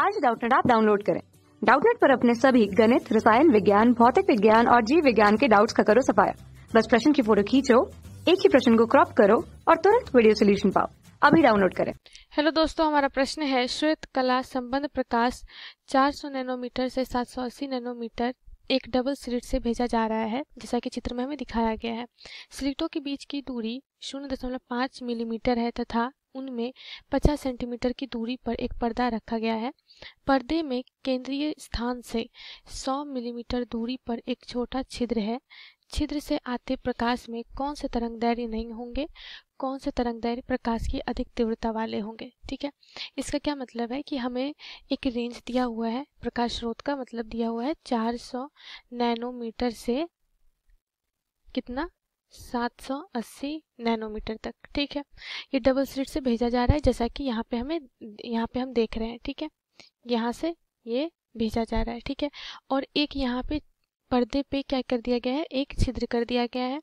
आज डाउटनेट आप डाउनलोड करें डाउटनेट पर अपने सभी गणित रसायन विज्ञान भौतिक विज्ञान और जीव विज्ञान के डाउट्स का करो सफाया बस प्रश्न की फोटो खींचो एक ही प्रश्न को क्रॉप करो और तुरंत वीडियो सोल्यूशन पाओ अभी डाउनलोड करें हेलो दोस्तों हमारा प्रश्न है श्वेत कला संबंध प्रकाश 400 नैनोमीटर से 780 नैनोमीटर एक डबल स्लिट से भेजा जा रहा है जैसा कि चित्र में हमें दिखाया गया है स्लिटों के बीच की दूरी 0.5 मिलीमीटर है तथा उनमें 50 सेंटीमीटर की दूरी पर एक पर्दा रखा गया है पर्दे में केंद्रीय स्थान से 100 मिलीमीटर दूरी पर एक छोटा छिद्र है छिद्र से आते प्रकाश में कौन से तरंग दैर्य नहीं होंगे कौन से तरंग दैर्य प्रकाश की अधिक तीव्रता वाले होंगे ठीक है इसका क्या मतलब है कि हमें एक रेंज दिया हुआ है प्रकाश स्रोत का मतलब दिया हुआ है 400 नैनोमीटर से कितना 780 नैनोमीटर तक ठीक है ये डबल स्लिट से भेजा जा रहा है जैसा कि यहाँ पे हमें यहाँ पे हम देख रहे हैं ठीक है यहाँ से ये भेजा जा रहा है ठीक है और एक यहाँ पे पर्दे पे क्या कर दिया गया है एक छिद्र कर दिया गया है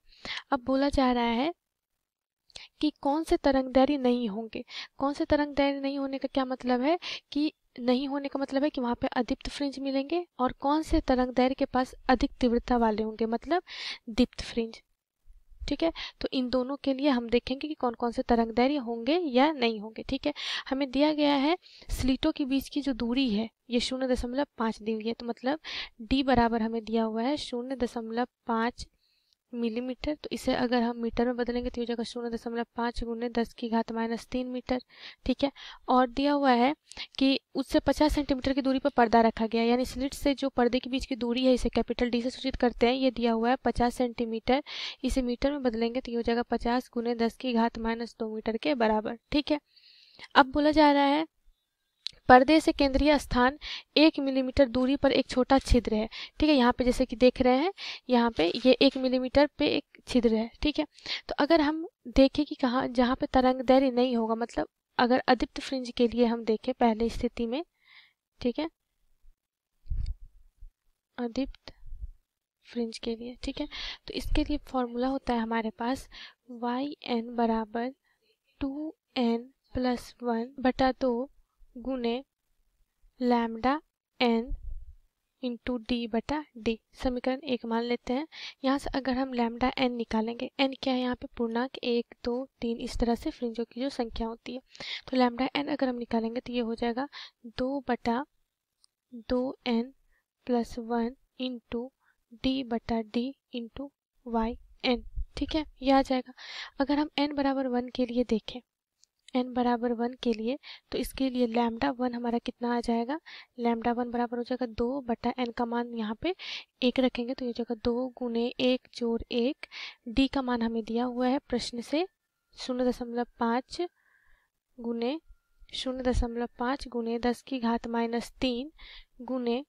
अब बोला जा रहा है कि कौन से तरंगदैर्य नहीं होंगे कौन से तरंगदैर्य नहीं होने का क्या मतलब है कि नहीं होने का मतलब है कि वहाँ पे अधिप्त फ्रिंज मिलेंगे और कौन से तरंगदैर्य के पास अधिक तीव्रता वाले होंगे मतलब दीप्त फ्रिंज ठीक है तो इन दोनों के लिए हम देखेंगे कि कौन कौन से तरंग दैर्य होंगे या नहीं होंगे ठीक है हमें दिया गया है स्लीटों के बीच की जो दूरी है ये शून्य दशमलव पाँच दी हुई है तो मतलब डी बराबर हमें दिया हुआ है शून्य दशमलव पाँच मिलीमीटर तो इसे अगर हम मीटर में बदलेंगे तो हो जाएगा शून्य दशमलव पाँच गुने दस की घात माइनस तीन मीटर ठीक है और दिया हुआ है कि उससे पचास सेंटीमीटर की दूरी पर पर्दा रखा गया यानी स्लिट से जो पर्दे के बीच की दूरी है इसे कैपिटल डी से सूचित करते हैं ये दिया हुआ है पचास सेंटीमीटर इसे मीटर में बदलेंगे तो ये हो जाएगा पचास गुने दस की घात माइनस दो मीटर के बराबर ठीक है अब बोला जा रहा है पर्दे से केंद्रीय स्थान एक मिलीमीटर दूरी पर एक छोटा छिद्र है ठीक है यहाँ पे जैसे कि देख रहे हैं यहाँ पे ये एक मिलीमीटर पे एक छिद्र है ठीक है तो अगर हम देखें कि कहाँ जहाँ पे तरंग दैर्य नहीं होगा मतलब अगर अदीप्त फ्रिंज के लिए हम देखें पहले स्थिति में ठीक है अदीप्त फ्रिंज के लिए ठीक है तो इसके लिए फॉर्मूला होता है हमारे पास वाई एन बराबर टू एन प्लस वन बटा दो गुने लैमडा एन इंटू डी बटा डी समीकरण एक मान लेते हैं यहाँ से अगर हम लैमडा एन निकालेंगे एन क्या है यहाँ पे पूर्णांक एक दो तीन इस तरह से फ्रिंजों की जो संख्या होती है तो लैमडा एन अगर हम निकालेंगे तो ये हो जाएगा दो बटा दो N plus one into D बटा डी इंटू वाई एन ठीक है यह आ जाएगा अगर हम एन बराबर वन के लिए देखें एन बराबर वन के लिए तो इसके लिए लैमडा वन हमारा कितना आ जाएगा लैमडा वन बराबर हो जाएगा दो बटा एन का मान यहाँ पे एक रखेंगे तो ये हो जाएगा दो गुने एक जोर एक डी का मान हमें दिया हुआ है प्रश्न से शून्य दशमलव पाँच गुने शून्य दशमलव पाँच गुने दस की घात माइनस तीन गुने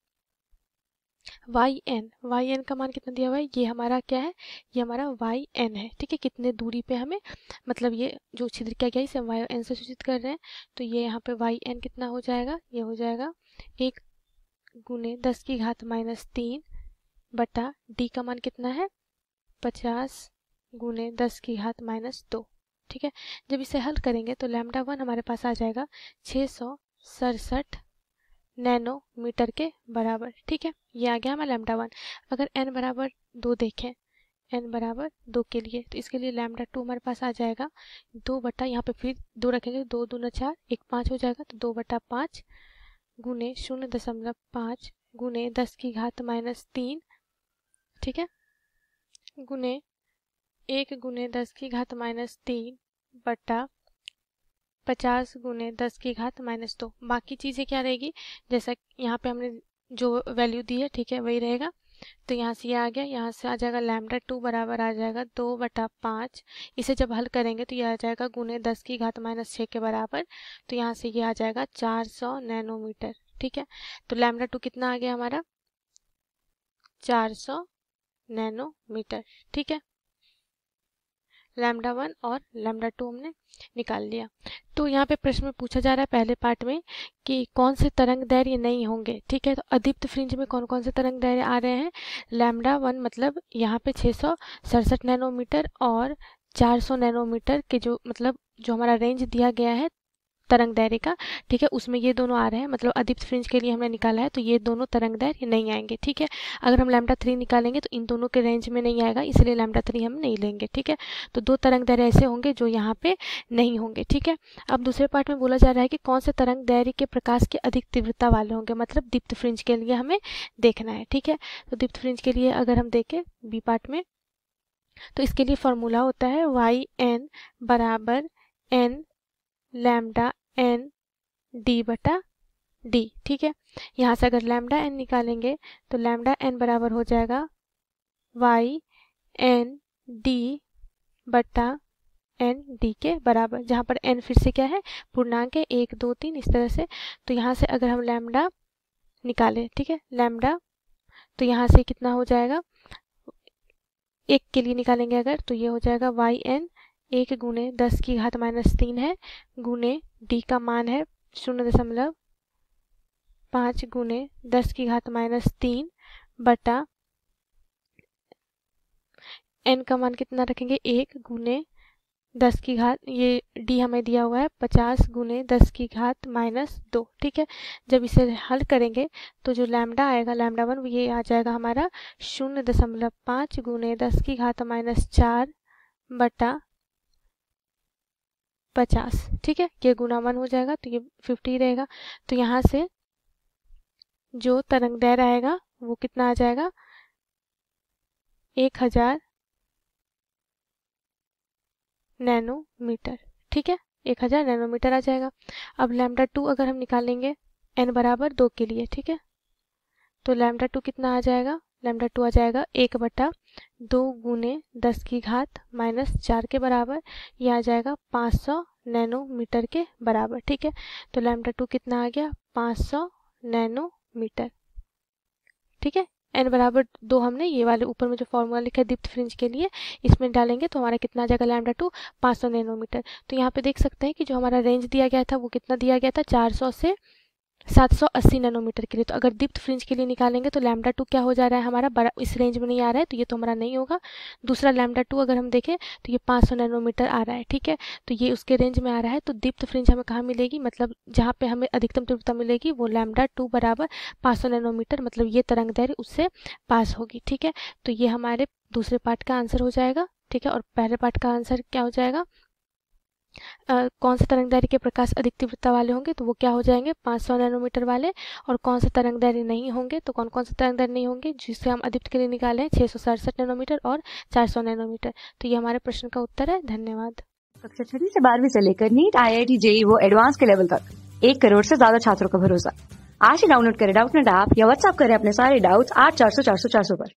वाई एन वाई एन का मान कितना दिया हुआ है ये हमारा क्या है ये हमारा वाई एन है ठीक है कितने दूरी पे हमें मतलब ये जो छिद्र क्या गया इसे हम वाई एन से सूचित कर रहे हैं तो ये यहाँ पे वाई एन कितना हो जाएगा ये हो जाएगा एक गुने दस की घात माइनस तीन बटा डी का मान कितना है पचास गुने दस की घात माइनस दो ठीक है जब इसे हल करेंगे तो लैमडा वन हमारे पास आ जाएगा छः सौ सड़सठ नैनोमीटर के बराबर ठीक है ये आ गया हमारा लैमडा वन अगर एन बराबर दो देखें एन बराबर दो के लिए तो इसके लिए लैमडा टू हमारे पास आ जाएगा दो बटा यहाँ पे फिर दो रखेंगे दो दो न चार एक पाँच हो जाएगा तो दो बटा पाँच गुने शून्य दशमलव पाँच गुने दस की घात माइनस तीन ठीक है गुने एक गुने दस की घात माइनस तीन बटा पचास गुने दस की घात माइनस दो बाकी चीज़ें क्या रहेगी जैसा यहाँ पे हमने जो वैल्यू दी है ठीक है वही रहेगा तो यहाँ से ये यह आ गया यहाँ से आ जाएगा लैमडा टू बराबर आ जाएगा दो बटा पाँच इसे जब हल करेंगे तो ये आ जाएगा गुने दस की घात माइनस छः के बराबर तो यहाँ से ये यह आ जाएगा चार सौ नैनोमीटर ठीक है तो लैमडा टू कितना आ गया हमारा चार सौ नैनोमीटर ठीक है लैमडा वन और लैमडा टू हमने निकाल लिया तो यहाँ पे प्रश्न में पूछा जा रहा है पहले पार्ट में कि कौन से तरंग दैर्य नहीं होंगे ठीक है तो अधिप्त फ्रिंज में कौन कौन से तरंग दैर्य आ रहे हैं लैमडा वन मतलब यहाँ पे छः सौ सड़सठ नैनोमीटर और 400 नैनोमीटर के जो मतलब जो हमारा रेंज दिया गया है तरंग दैर्य का ठीक है उसमें ये दोनों आ रहे हैं मतलब अधिप्त फ्रिंज के लिए हमने निकाला है तो ये दोनों तरंग दैर्य नहीं आएंगे ठीक है अगर हम लैमडा थ्री निकालेंगे तो इन दोनों के रेंज में नहीं आएगा इसलिए लैमडा थ्री हम नहीं लेंगे ठीक है तो दो तरंग दैर्य ऐसे होंगे जो यहाँ पे नहीं होंगे ठीक है अब दूसरे पार्ट में बोला जा रहा है कि कौन से तरंग दैर्य के प्रकाश के अधिक तीव्रता वाले होंगे मतलब दीप्त फ्रिंज के लिए हमें देखना है ठीक है तो दीप्त फ्रिंज के लिए अगर हम देखें बी पार्ट में तो इसके लिए फॉर्मूला होता है वाई एन बराबर एन लैमडा एन डी बटा डी ठीक है यहाँ से अगर लैमडा एन निकालेंगे तो लैमडा एन बराबर हो जाएगा वाई एन डी बटा एन डी के बराबर जहाँ पर एन फिर से क्या है पूर्णांक है एक दो तीन इस तरह से तो यहाँ से अगर हम लैमडा निकालें ठीक है लैमडा तो यहाँ से कितना हो जाएगा एक के लिए निकालेंगे अगर तो ये हो जाएगा वाई एन एक गुने दस की घात माइनस तीन है गुने डी का मान है शून्य दशमलव पाँच गुने दस की घात माइनस तीन बटा एन का मान कितना रखेंगे एक गुने दस की घात ये डी हमें दिया हुआ है पचास गुने दस की घात माइनस दो ठीक है जब इसे हल करेंगे तो जो लैमडा आएगा लैमडा वन ये आ जाएगा हमारा शून्य दशमलव पाँच गुने दस की घात माइनस चार बटा पचास ठीक है ये गुना वन हो जाएगा तो ये फिफ्टी रहेगा तो यहाँ से जो तरंग दैर आएगा वो कितना आ जाएगा एक हजार नैनोमीटर ठीक है एक हजार नैनोमीटर आ जाएगा अब लैमडा टू अगर हम निकालेंगे एन बराबर दो के लिए ठीक है तो लैमडा टू कितना आ जाएगा लैमडा टू आ जाएगा एक बट्टा दो गुने दस की घात माइनस चार के बराबर ये आ जाएगा पाँच सौ नैनोमीटर के बराबर ठीक है तो लैमडा टू कितना आ गया पाँच सौ नैनोमीटर ठीक है एन बराबर दो हमने ये वाले ऊपर में जो फॉर्मूला लिखा है दीप्त फ्रिंज के लिए इसमें डालेंगे तो हमारा कितना आ जाएगा लैमडा टू पाँच सौ नैनोमीटर तो यहाँ पे देख सकते हैं कि जो हमारा रेंज दिया गया था वो कितना दिया गया था चार सौ से 780 नैनोमीटर के लिए तो अगर दीप्त फ्रिंज के लिए निकालेंगे तो लैमडा टू क्या हो जा रहा है हमारा बड़ा इस रेंज में नहीं आ रहा है तो ये तो हमारा नहीं होगा दूसरा लैमडा टू अगर हम देखें तो ये 500 नैनोमीटर आ रहा है ठीक है तो ये उसके रेंज में आ रहा है तो दीप्त फ्रिंज हमें कहाँ मिलेगी मतलब जहाँ पे हमें अधिकतम तीव्रता मिलेगी वो लैमडा टू बराबर पाँच नैनोमीटर मतलब ये तरंग दैर्य उससे पास होगी ठीक है तो ये हमारे दूसरे पार्ट का आंसर हो जाएगा ठीक है और पहले पार्ट का आंसर क्या हो जाएगा कौन सा तरंगदैर्य के प्रकाश अधिक तीव्रता वाले होंगे तो वो क्या हो जाएंगे 500 नैनोमीटर वाले और कौन सा तरंगदैर्य नहीं होंगे तो कौन कौन से तरंगदैर्य नहीं होंगे जिसे हम अधिक के लिए निकाले हैं छः नैनोमीटर और सौ नैनोमीटर तो ये हमारे प्रश्न का उत्तर है धन्यवाद कक्षा छठी से बारहवीं से लेकर नीट आई आई जेई वो एडवांस के लेवल तक एक करोड़ से ज्यादा छात्रों का भरोसा आज ही डाउनलोड करें डाउट नेट ऐप या व्हाट्सअप करें अपने सारे डाउट्स आठ चार सौ चार सौ चार सौ पर